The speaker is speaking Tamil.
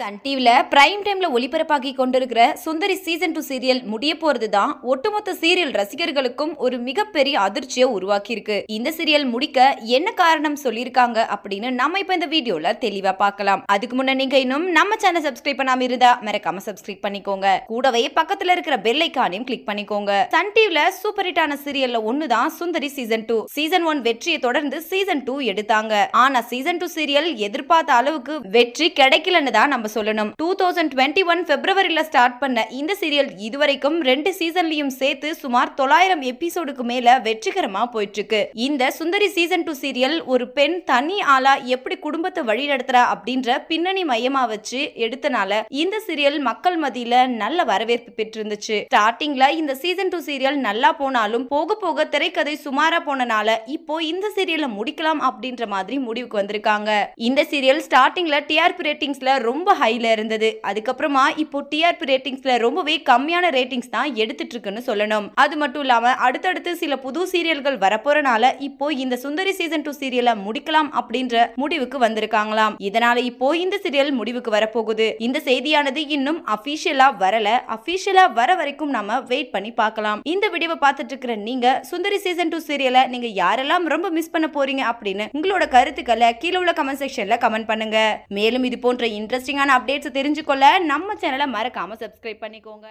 சன் டிவியில் பிரைம் டைமில் ஒளிபரப்பாகி கொண்டிருக்கிற சுந்தரி சீசன் டூ சீரியல் முடிய போகிறது தான் ஒட்டுமொத்த சீரியல் ரசிகர்களுக்கும் ஒரு மிகப்பெரிய அதிர்ச்சியை உருவாக்கியிருக்கு இந்த சீரியல் முடிக்க என்ன காரணம் சொல்லியிருக்காங்க அப்படின்னு நம்ம இப்போ இந்த வீடியோவில் தெளிவாக பார்க்கலாம் அதுக்கு முன்னே நீங்கள் இன்னும் நம்ம சேனல் சப்ஸ்கிரைப் பண்ணாமல் இருந்தா மறக்காம சப்ஸ்கிரைப் பண்ணிக்கோங்க கூடவே பக்கத்தில் இருக்கிற பெல் ஐக்கானையும் கிளிக் பண்ணிக்கோங்க சன் டிவியில் சூப்பர் ஹிட் ஆன சீரியல்ல ஒன்று தான் Sundari season two season one வெற்றியை தொடர்ந்து சீசன் டூ எடுத்தாங்க ஆனால் சீசன் டூ சீரியல் எதிர்பார்த்த அளவுக்கு வெற்றி கிடைக்கலன்னு தான் நம்ம நம்ம சொல்லணும் டூ தௌசண்ட் டுவெண்ட்டி ஒன் பிப்ரவரியில் ஸ்டார்ட் பண்ண இந்த சீரியல் இதுவரைக்கும் ரெண்டு சீசன்லயும் சேர்த்து சுமார் தொள்ளாயிரம் எபிசோடுக்கு மேல வெற்றிகரமா போயிட்டு இருக்கு இந்த சுந்தரி சீசன் டூ சீரியல் ஒரு பெண் தனி ஆளா எப்படி குடும்பத்தை வழிநடத்துறா அப்படின்ற பின்னணி மையமா வச்சு எடுத்தனால இந்த சீரியல் மக்கள் மத்தியில நல்ல வரவேற்பு பெற்றிருந்துச்சு ஸ்டார்டிங்ல இந்த சீசன் டூ சீரியல் நல்லா போனாலும் போக போக திரைக்கதை சுமாரா போனனால இப்போ இந்த சீரியலை முடிக்கலாம் அப்படின்ற மாதிரி முடிவுக்கு வந்திருக்காங்க இந்த சீரியல் ஸ்டார்டிங்ல டிஆர்பி ரேட்டிங்ஸ்ல ரொம்ப ஹையில் இருந்தது அதுக்கப்புறமா இப்போ டிஆர்பி ரேட்டிங்ஸில் ரொம்பவே கம்மியான ரேட்டிங்ஸ் தான் எடுத்துட்ருக்குன்னு சொல்லணும் அது மட்டும் இல்லாமல் அடுத்தடுத்து சில புது சீரியல்கள் வரப்போறனால இப்போ இந்த சுந்தரி சீசன் டூ சீரியலை முடிக்கலாம் அப்படின்ற முடிவுக்கு வந்திருக்காங்களாம் இதனால இப்போ இந்த சீரியல் முடிவுக்கு வரப்போகுது இந்த செய்தியானது இன்னும் அஃபீஷியலா வரல அபிஷியலா வர வரைக்கும் நாம வெயிட் பண்ணி பார்க்கலாம் இந்த வீடியோவை பார்த்துட்டு இருக்கிற நீங்க சுந்தரி சீசன் டூ சீரியலை நீங்க யாரெல்லாம் ரொம்ப மிஸ் பண்ண போறீங்க அப்படின்னு உங்களோட கருத்துக்களை கீழே உள்ள கமெண்ட் செக்ஷன்ல கமெண்ட் பண்ணுங்க மேலும் இது போன்ற இன்ட்ரெஸ்டிங்கான ரிலேட்டடான அப்டேட்ஸ் தெரிஞ்சுக்கொள்ள நம்ம சேனலை மறக்காமல் சப்ஸ்கிரைப் பண்ணிக்கோங்க